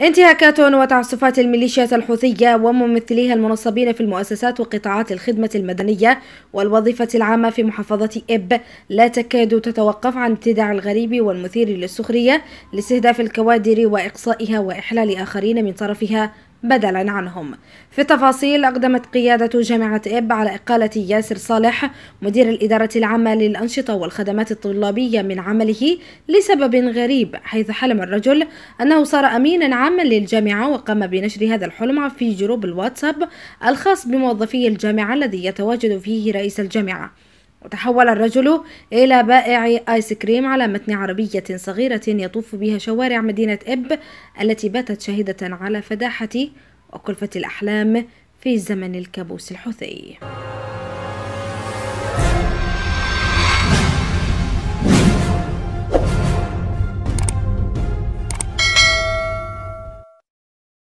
انتهاكات وتعسفات الميليشيات الحوثية وممثليها المنصبين في المؤسسات وقطاعات الخدمة المدنية والوظيفة العامة في محافظة إب لا تكاد تتوقف عن ابتداع الغريب والمثير للسخرية لاستهداف الكوادر وإقصائها وإحلال آخرين من طرفها بدلا عنهم في التفاصيل أقدمت قيادة جامعة إب على إقالة ياسر صالح مدير الإدارة العامة للأنشطة والخدمات الطلابية من عمله لسبب غريب حيث حلم الرجل أنه صار أمينا عاما للجامعة وقام بنشر هذا الحلم في جروب الواتساب الخاص بموظفي الجامعة الذي يتواجد فيه رئيس الجامعة وتحول الرجل إلى بائع آيس كريم على متن عربية صغيرة يطوف بها شوارع مدينة إب التي باتت شاهدة على فداحة وكلفة الأحلام في زمن الكابوس الحوثي